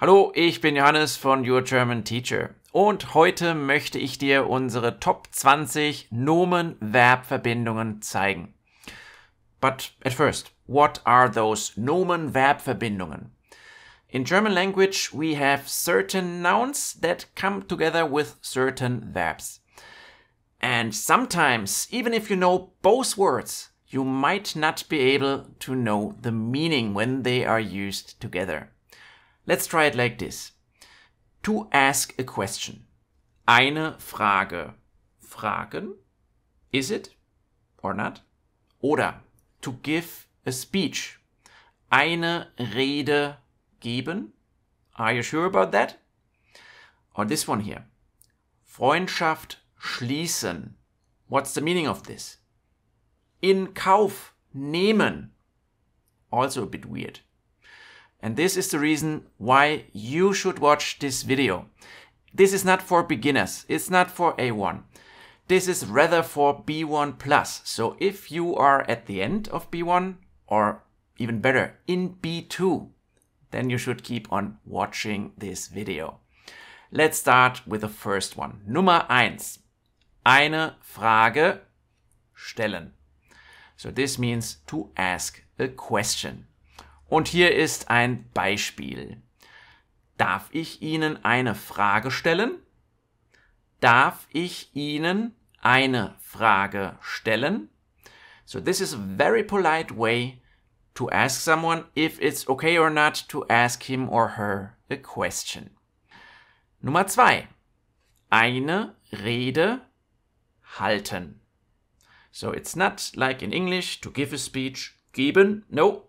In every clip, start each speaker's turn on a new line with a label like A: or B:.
A: Hallo, ich bin Johannes von Your German Teacher und heute möchte ich dir unsere Top 20 Nomen-Verb-Verbindungen zeigen. But at first, what are those Nomen-Verb-Verbindungen? In German language, we have certain nouns that come together with certain verbs. And sometimes, even if you know both words, you might not be able to know the meaning when they are used together. Let's try it like this. To ask a question. Eine Frage. Fragen? Is it? Or not? Oder to give a speech. Eine Rede geben. Are you sure about that? Or this one here. Freundschaft schließen. What's the meaning of this? In Kauf nehmen. Also a bit weird. And this is the reason why you should watch this video. This is not for beginners. It's not for A1. This is rather for B1 plus. So if you are at the end of B1 or even better in B2, then you should keep on watching this video. Let's start with the first one. Nummer eins. Eine Frage stellen. So this means to ask a question. Und hier ist ein Beispiel. Darf ich Ihnen eine Frage stellen? Darf ich Ihnen eine Frage stellen? So this is a very polite way to ask someone if it's okay or not to ask him or her a question. Nummer zwei. Eine Rede halten. So it's not like in English to give a speech, geben. No,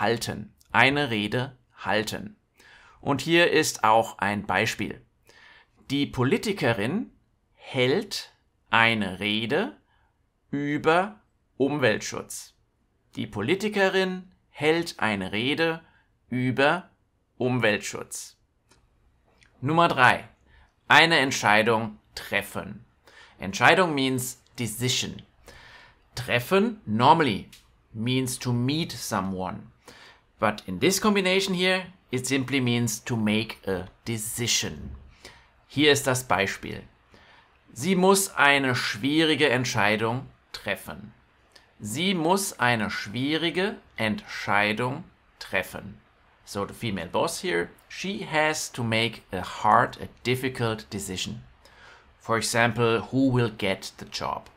A: halten. Eine Rede halten. Und hier ist auch ein Beispiel. Die Politikerin hält eine Rede über Umweltschutz. Die Politikerin hält eine Rede über Umweltschutz. Nummer drei: Eine Entscheidung treffen. Entscheidung means decision. Treffen normally means to meet someone. But in this combination here, it simply means to make a decision. Hier ist das Beispiel. Sie muss eine schwierige Entscheidung treffen. Sie muss eine schwierige Entscheidung treffen. So the female boss here, she has to make a hard, a difficult decision. For example, who will get the job?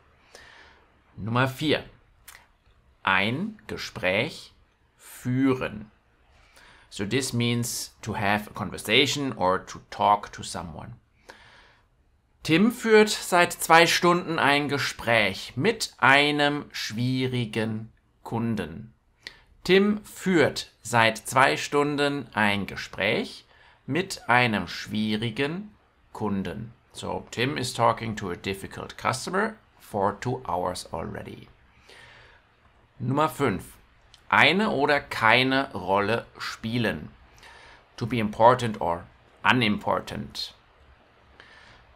A: Nummer 4. Ein Gespräch führen. So this means to have a conversation or to talk to someone. Tim führt seit zwei Stunden ein Gespräch mit einem schwierigen Kunden. Tim führt seit zwei Stunden ein Gespräch mit einem schwierigen Kunden. So Tim is talking to a difficult customer for two hours already. Nummer 5 eine oder keine Rolle spielen. To be important or unimportant.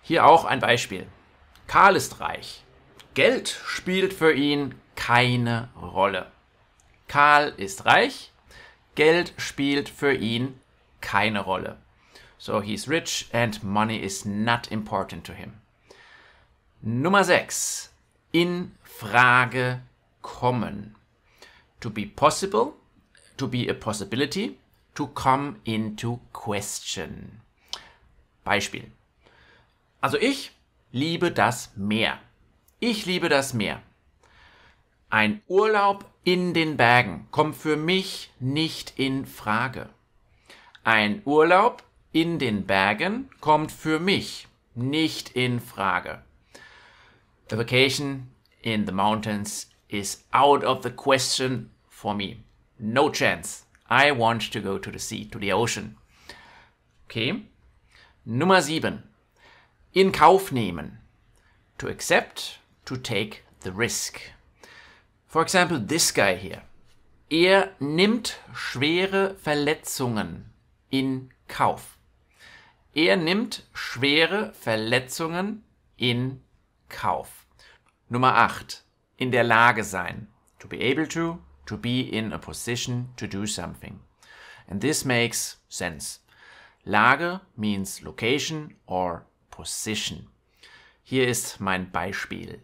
A: Hier auch ein Beispiel. Karl ist reich. Geld spielt für ihn keine Rolle. Karl ist reich. Geld spielt für ihn keine Rolle. So he's rich and money is not important to him. Nummer 6. In Frage kommen to be possible, to be a possibility, to come into question. Beispiel. Also ich liebe das Meer. Ich liebe das Meer. Ein Urlaub in den Bergen kommt für mich nicht in Frage. Ein Urlaub in den Bergen kommt für mich nicht in Frage. The vacation in the mountains is out of the question for me. No chance. I want to go to the sea, to the ocean. Okay. Nummer 7. In Kauf nehmen. To accept, to take the risk. For example, this guy here. Er nimmt schwere Verletzungen in Kauf. Er nimmt schwere Verletzungen in Kauf. Nummer 8. In der Lage sein. To be able to, to be in a position to do something. And this makes sense. Lage means location or position. Hier ist mein Beispiel.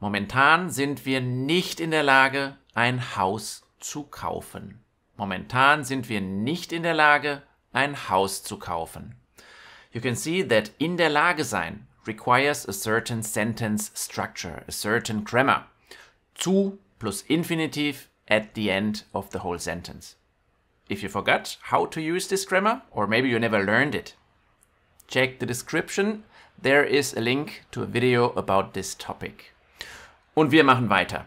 A: Momentan sind wir nicht in der Lage, ein Haus zu kaufen. Momentan sind wir nicht in der Lage, ein Haus zu kaufen. You can see that in der Lage sein requires a certain sentence structure, a certain grammar. Zu plus Infinitiv at the end of the whole sentence. If you forgot how to use this grammar, or maybe you never learned it, check the description. There is a link to a video about this topic. Und wir machen weiter.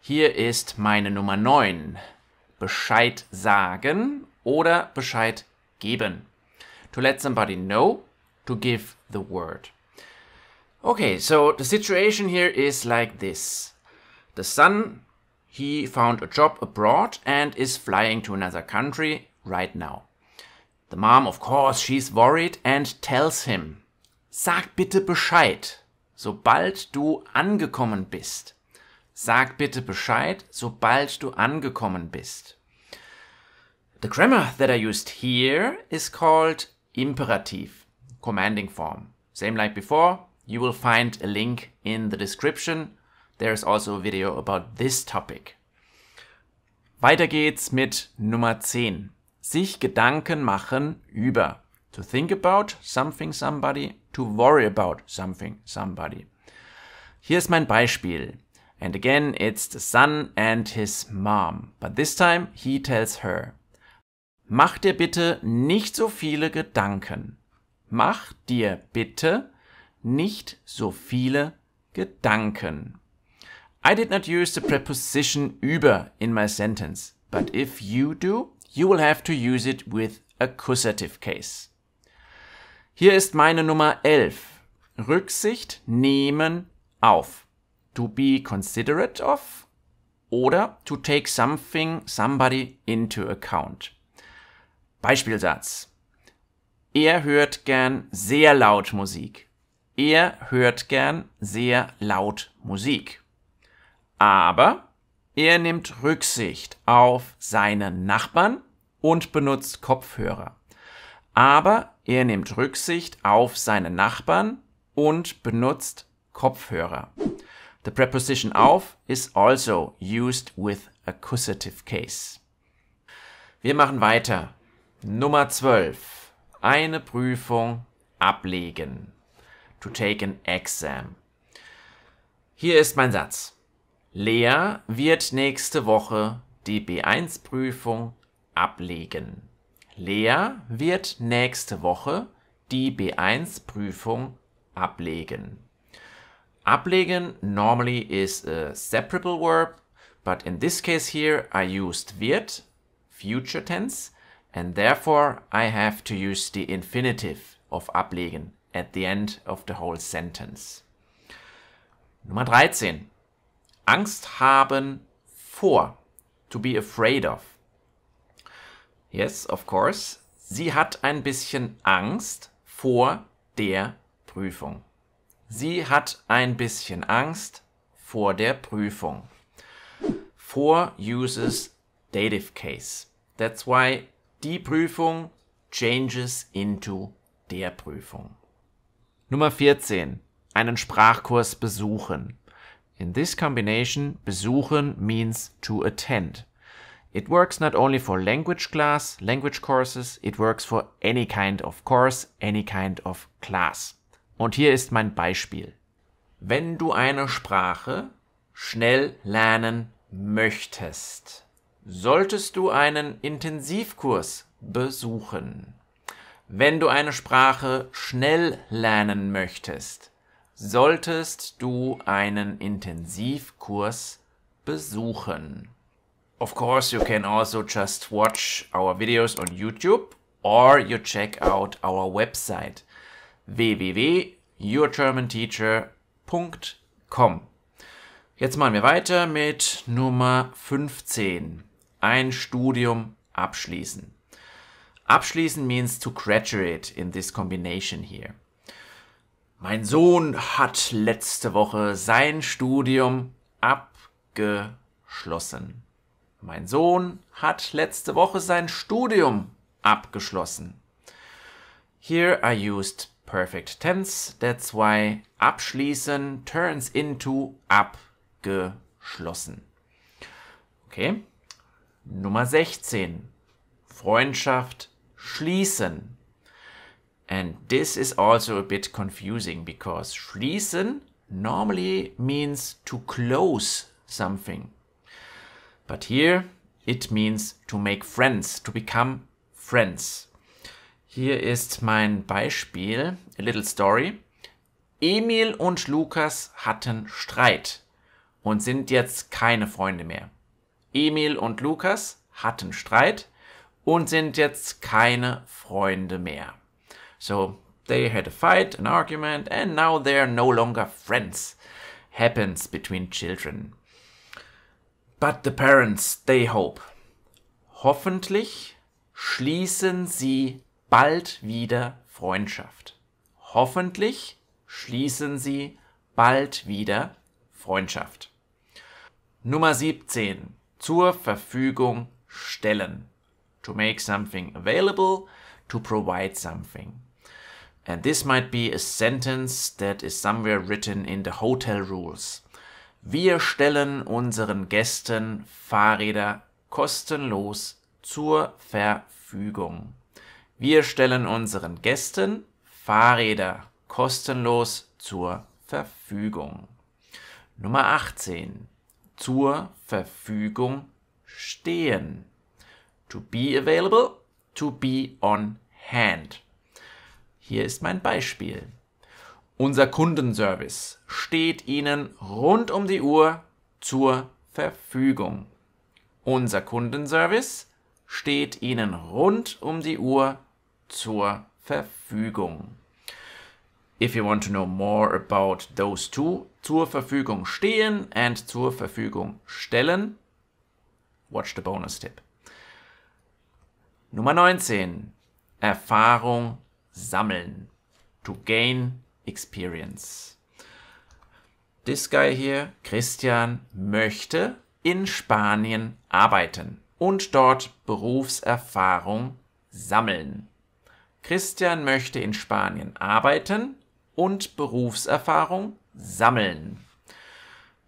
A: Hier ist meine Nummer 9. Bescheid sagen oder Bescheid geben. To let somebody know, to give the word. Okay, so the situation here is like this. The sun he found a job abroad and is flying to another country right now. The mom, of course, she's worried and tells him, sag bitte Bescheid, sobald du angekommen bist. Sag bitte Bescheid, sobald du angekommen bist. The grammar that I used here is called imperative, commanding form. Same like before, you will find a link in the description There is also a video about this topic. Weiter geht's mit Nummer 10. Sich Gedanken machen über. To think about something somebody, to worry about something somebody. Hier ist mein Beispiel. And again, it's the son and his mom. But this time he tells her. Mach dir bitte nicht so viele Gedanken. Mach dir bitte nicht so viele Gedanken. I did not use the preposition über in my sentence, but if you do, you will have to use it with accusative case. Hier ist meine Nummer 11. Rücksicht nehmen auf. To be considerate of oder to take something, somebody into account. Beispielsatz. Er hört gern sehr laut Musik. Er hört gern sehr laut Musik aber er nimmt Rücksicht auf seine Nachbarn und benutzt Kopfhörer. Aber er nimmt Rücksicht auf seine Nachbarn und benutzt Kopfhörer. The preposition auf is also used with accusative case. Wir machen weiter. Nummer 12. Eine Prüfung ablegen. To take an exam. Hier ist mein Satz. Lea wird nächste Woche die B1-Prüfung ablegen. Lea wird nächste Woche die B1-Prüfung ablegen. Ablegen normally is a separable verb, but in this case here I used wird, future tense, and therefore I have to use the infinitive of ablegen at the end of the whole sentence. Nummer 13. Angst haben vor. To be afraid of. Yes, of course. Sie hat ein bisschen Angst vor der Prüfung. Sie hat ein bisschen Angst vor der Prüfung. For uses dative case. That's why die Prüfung changes into der Prüfung. Nummer 14. Einen Sprachkurs besuchen. In this combination, besuchen means to attend. It works not only for language class, language courses, it works for any kind of course, any kind of class. Und hier ist mein Beispiel. Wenn du eine Sprache schnell lernen möchtest, solltest du einen Intensivkurs besuchen. Wenn du eine Sprache schnell lernen möchtest, solltest du einen Intensivkurs besuchen. Of course, you can also just watch our videos on YouTube or you check out our website www.yourgermanteacher.com. Jetzt machen wir weiter mit Nummer 15. Ein Studium abschließen. Abschließen means to graduate in this combination here. Mein Sohn hat letzte Woche sein Studium abgeschlossen. Mein Sohn hat letzte Woche sein Studium abgeschlossen. Here I used perfect tense, that's why abschließen turns into abgeschlossen. Okay. Nummer 16. Freundschaft schließen. And this is also a bit confusing because schließen normally means to close something. But here it means to make friends, to become friends. Hier ist mein Beispiel, a little story. Emil und Lukas hatten Streit und sind jetzt keine Freunde mehr. Emil und Lukas hatten Streit und sind jetzt keine Freunde mehr. So they had a fight, an argument, and now they're no longer friends. Happens between children. But the parents, they hope. Hoffentlich schließen sie bald wieder Freundschaft. Hoffentlich schließen sie bald wieder Freundschaft. Nummer 17. Zur Verfügung stellen. To make something available, to provide something. And this might be a sentence that is somewhere written in the hotel rules. Wir stellen unseren Gästen Fahrräder kostenlos zur Verfügung. Wir stellen unseren Gästen Fahrräder kostenlos zur Verfügung. Nummer 18. Zur Verfügung stehen. To be available, to be on hand. Hier ist mein Beispiel. Unser Kundenservice steht Ihnen rund um die Uhr zur Verfügung. Unser Kundenservice steht Ihnen rund um die Uhr zur Verfügung. If you want to know more about those two, zur Verfügung stehen and zur Verfügung stellen, watch the bonus tip. Nummer 19. Erfahrung sammeln. To gain experience. This guy hier, Christian, möchte in Spanien arbeiten und dort Berufserfahrung sammeln. Christian möchte in Spanien arbeiten und Berufserfahrung sammeln.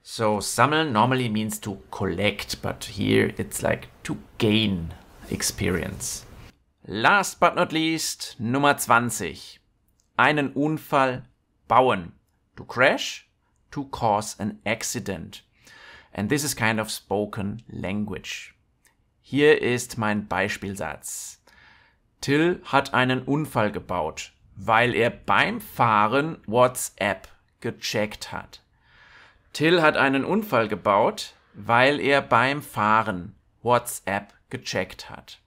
A: So, sammeln normally means to collect, but here it's like to gain experience. Last but not least, Nummer 20. Einen Unfall bauen. To crash, to cause an accident. And this is kind of spoken language. Hier ist mein Beispielsatz. Till hat einen Unfall gebaut, weil er beim Fahren WhatsApp gecheckt hat. Till hat einen Unfall gebaut, weil er beim Fahren WhatsApp gecheckt hat.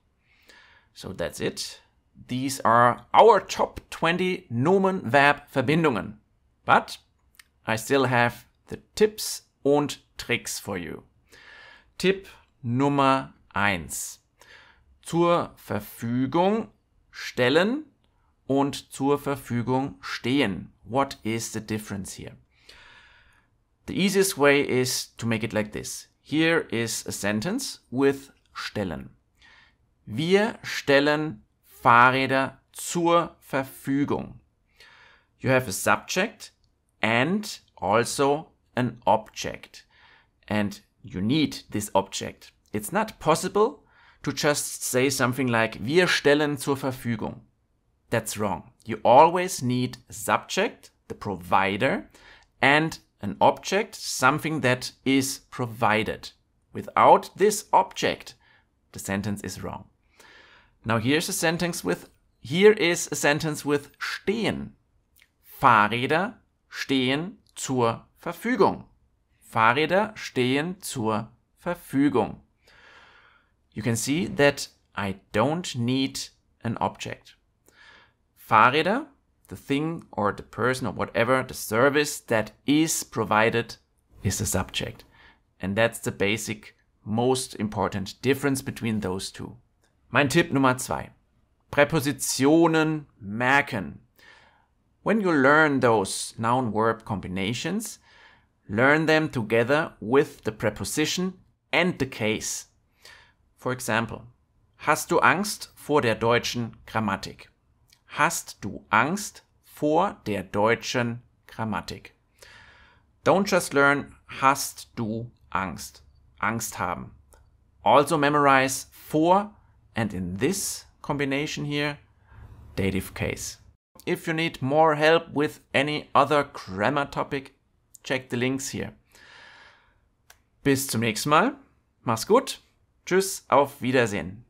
A: So that's it. These are our top 20 Nomen Verb Verbindungen. But I still have the tips und Tricks for you. Tipp Nummer 1. Zur Verfügung stellen und zur Verfügung stehen. What is the difference here? The easiest way is to make it like this. Here is a sentence with stellen. Wir stellen Fahrräder zur Verfügung. You have a subject and also an object. And you need this object. It's not possible to just say something like wir stellen zur Verfügung. That's wrong. You always need a subject, the provider, and an object, something that is provided. Without this object, the sentence is wrong. Now here's a sentence with here is a sentence with stehen. Fahrräder stehen zur Verfügung. Fahrräder stehen zur Verfügung. You can see that I don't need an object. Fahrräder, the thing or the person or whatever, the service that is provided is the subject. And that's the basic, most important difference between those two. Mein Tipp Nummer zwei. Präpositionen merken. When you learn those noun-verb combinations, learn them together with the preposition and the case. For example, hast du Angst vor der deutschen Grammatik? Hast du Angst vor der deutschen Grammatik? Don't just learn hast du Angst. Angst haben. Also memorize vor and in this combination here, dative case. If you need more help with any other grammar topic, check the links here. Bis zum nächsten Mal. Mach's gut. Tschüss, auf Wiedersehen.